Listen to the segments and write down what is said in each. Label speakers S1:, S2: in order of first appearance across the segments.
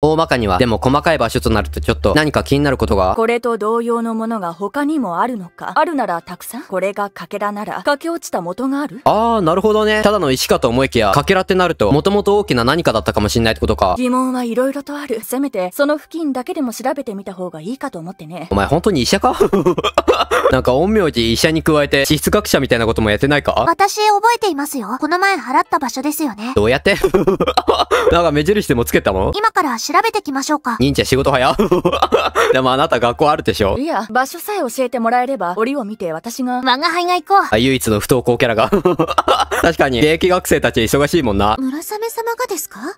S1: 大まかには、でも細かい場所となるとちょっと何か気になることが。こ
S2: れと同様のものが他にもあるのか。あるならたくさん。これが欠片なら、欠け落ちた元がある
S1: あー、なるほどね。ただの石かと思いきや、欠片ってなると、もともと大きな何かだったかもしんないってことか。
S2: 疑問はいろいろとある。せめて、その付近だけでも調べてみた方がいいかと思ってね。
S1: お前本当に医者か なんか陰陽師医者に加えて、地質学者みたいなこともやってないか
S2: 私覚えていますよ。この前払った場所ですよね。
S1: どうやって なんか目印でもつけたの
S2: 今から調べてきましょうか。忍
S1: 者仕事早 でもあなた学校あるでしょい
S2: や、場所さえ教えてもらえれば、檻を見て私が。我が輩が行こう。
S1: あ、唯一の不登校キャラが。確かに、現役学生たち忙しいもんな。
S2: 村雨様がですかん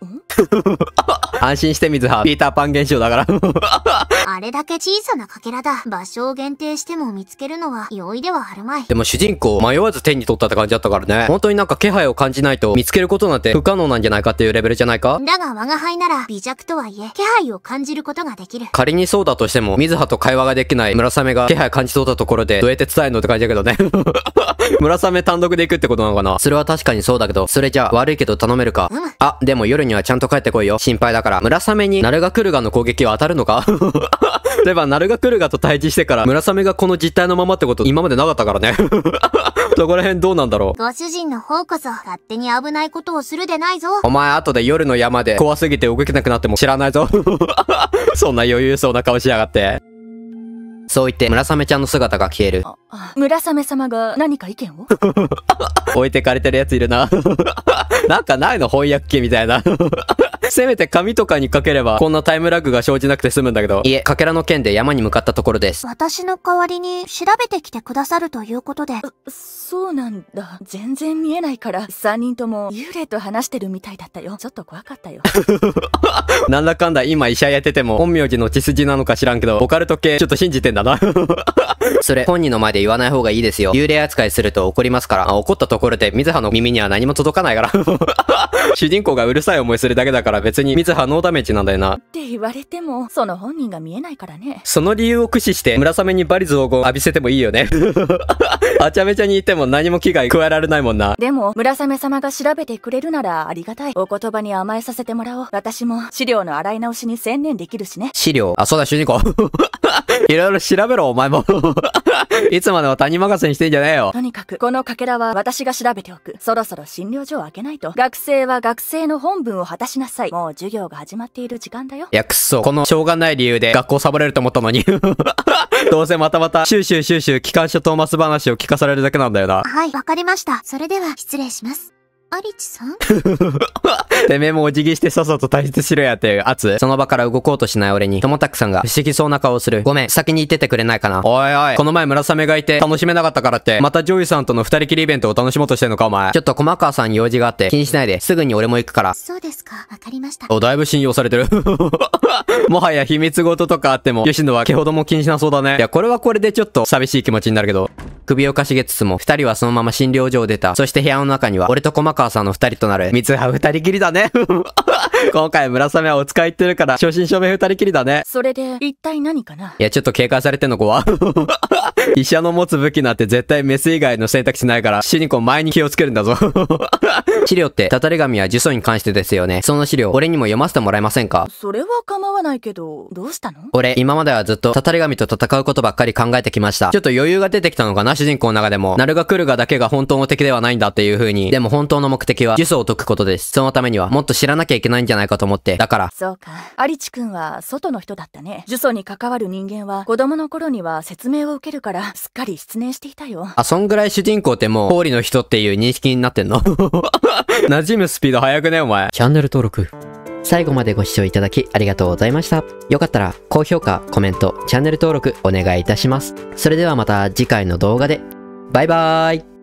S1: 安心して水はピーターパン現象だから
S2: あれだけ小さなかけらだ場所を限定しても見つけるのは容易ではあるまい
S1: でも主人公迷わず手に取ったって感じだったからね本当になんか気配を感じないと見つけることなんて不可能なんじゃないかっていうレベルじゃないか
S2: だが我が輩なら微弱とはいえ気配を感じることができる
S1: 仮にそうだとしても水葉と会話ができない村雨が気配感じそうだところでどうやって伝えるのって感じだけどね 村雨単独で行くってことなのかなそれは確かにそうだけどそれじゃ悪いけど頼めるか、うん、あでも夜にはちゃんと帰ってこいよ心配だからから、村雨にナルガクルガの攻撃は当たるのか 例えば、ナルガクルガと対峙してから、村雨がこの実態のままってこと今までなかったからね そこら辺どうなんだろ
S2: う。ご主人の方こそ、勝手に危ないことをするでないぞ。
S1: お前、後で夜の山で怖すぎて動けなくなっても知らないぞ そんな余裕そうな顔しやがって。そう言って、村雨ちゃんの姿が消える。
S2: 村雨様が何か意見を
S1: 置いてかれてるやついるななんかないの翻訳機みたいな せめて紙とかにかければ、こんなタイムラグが生じなくて済むんだけど。いえ、かけらの剣で山に向かったところです。
S2: 私の代わりに調べてきてくださるということで。そうなんだ。全然見えないから、3人とも幽霊と話してるみたいだったよ。ちょっと怖かったよ。
S1: なんだかんだ今医者やってても、本名字の血筋なのか知らんけど、オカルト系ちょっと信じてんだな。それ、本人の前で言わない方がいいですよ。幽霊扱いすると怒りますから。怒ったところで、水葉の耳には何も届かないから。主人公がうるさい思いするだけだから別に水葉ノーダメージなんだよな。っ
S2: て言われても、その本人が見えないからね。
S1: その理由を駆使して、村雨にバリ雑言浴びせてもいいよね。あちゃめちゃに言っても何も危害加えられないもんな。
S2: でも、村雨様が調べてくれるならありがたい。お言葉に甘えさせてもらおう。私も資料の洗い直しに専念できるしね。
S1: 資料あ、そうだ、主人公。いろいろ調べろ、お前も いつまでも谷任せにしてんじゃねえよ。と
S2: にかく、このかけらは私が調べておく。そろそろ診療所を開けないと。学生は学生の本分を果たしなさい。もう授業が始まっている時間だよ。
S1: いや、くっそ。このしょうがない理由で学校サボれると思ったのに どうせまたまた、シュ収シュシュシュ機関書トーマス話を聞かされるだけなんだよな。
S2: はい、わかりました。それでは、失礼します。アリチさん
S1: てめえもお辞儀してさっさと退出しろやっていう圧。その場から動こうとしない俺に、ともたくさんが不思議そうな顔をする。ごめん、先に行っててくれないかな。おいおい、この前村雨がいて楽しめなかったからって、またジョイさんとの二人きりイベントを楽しもうとしてんのかお前。ちょっと駒川さん用事があって、気にしないで、すぐに俺も行くから。そうですか、わかりました。お、だいぶ信用されてる。もはや秘密事とかあっても、吉野は毛ほども気にしなそうだね。いや、これはこれでちょっと寂しい気持ちになるけど。首をかしげつつも、二人はそのまま診療所を出た。そして部屋の中には、俺と駒川母さんの二人となる。三葉二人きりだね。今回村雨はお使い行ってるから、正真正銘二人きりだね。そ
S2: れで、一体何かな
S1: いや、ちょっと警戒されてんの怖 医者の持つ武器なんて絶対メス以外の選択肢ないから、死にこう前に気をつけるんだぞ。資料って、たたり紙や呪詛に関してですよね。その資料、俺にも読ませてもらえませんか
S2: それは構わないけど、どうしたの
S1: 俺、今まではずっと、たたり神と戦うことばっかり考えてきました。ちょっと余裕が出てきたのかな、主人公の中でも。ナルガクルガだけが本当の敵ではないんだっていう風に。でも本当の目的は、呪詛を解くことです。そのためには、もっと知らなきゃいけないんじゃないかと思って。だから。
S2: そうか。アリチ君は、外の人だったね。呪詛に関わる人間は、子供の頃には説明を受けるから、すっかり失念していたよ。
S1: あ、そんぐらい主人公ってもう、氷の人っていう認識になってんの馴染むスピード早くね、お前。チャンネル登録。最後までご視聴いただきありがとうございました。よかったら高評価、コメント、チャンネル登録お願いいたします。それではまた次回の動画で。バイバーイ